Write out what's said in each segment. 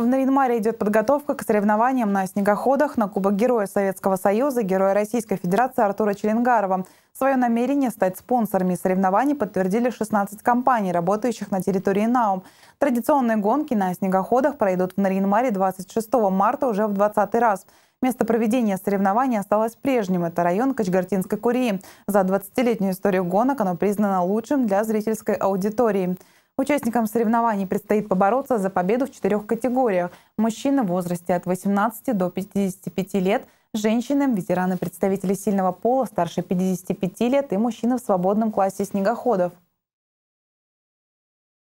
В Наринмаре идет подготовка к соревнованиям на снегоходах на Кубок Героя Советского Союза, Героя Российской Федерации Артура Челенгарова. Свое намерение стать спонсорами соревнований подтвердили 16 компаний, работающих на территории НАУМ. Традиционные гонки на снегоходах пройдут в Наринмаре 26 марта уже в 20 раз. Место проведения соревнований осталось прежним. Это район Качгартинской Курии. За 20-летнюю историю гонок оно признано лучшим для зрительской аудитории. Участникам соревнований предстоит побороться за победу в четырех категориях. Мужчины в возрасте от 18 до 55 лет, женщины, ветераны представители сильного пола старше 55 лет и мужчины в свободном классе снегоходов.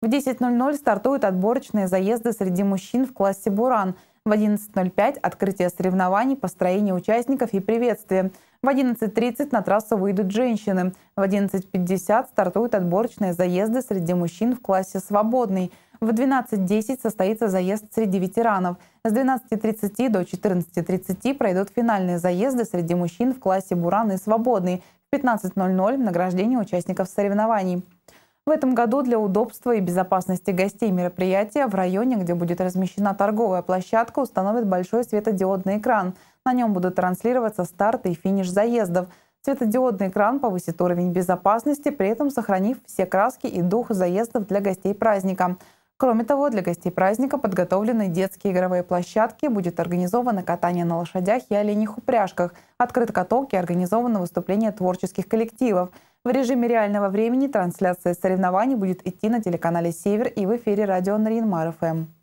В 10.00 стартуют отборочные заезды среди мужчин в классе «Буран». В 11.05 – открытие соревнований, построение участников и приветствие. В 11.30 на трассу выйдут женщины. В 11.50 стартуют отборочные заезды среди мужчин в классе «Свободный». В 12.10 состоится заезд среди ветеранов. С 12.30 до 14.30 пройдут финальные заезды среди мужчин в классе «Буран» и «Свободный». В 15.00 – награждение участников соревнований. В этом году для удобства и безопасности гостей мероприятия в районе, где будет размещена торговая площадка, установят большой светодиодный экран. На нем будут транслироваться старты и финиш заездов. Светодиодный экран повысит уровень безопасности, при этом сохранив все краски и дух заездов для гостей праздника. Кроме того, для гостей праздника подготовлены детские игровые площадки, будет организовано катание на лошадях и оленях упряжках, открыт каток и организовано выступление творческих коллективов. В режиме реального времени трансляция соревнований будет идти на телеканале «Север» и в эфире радио Наринмар-ФМ.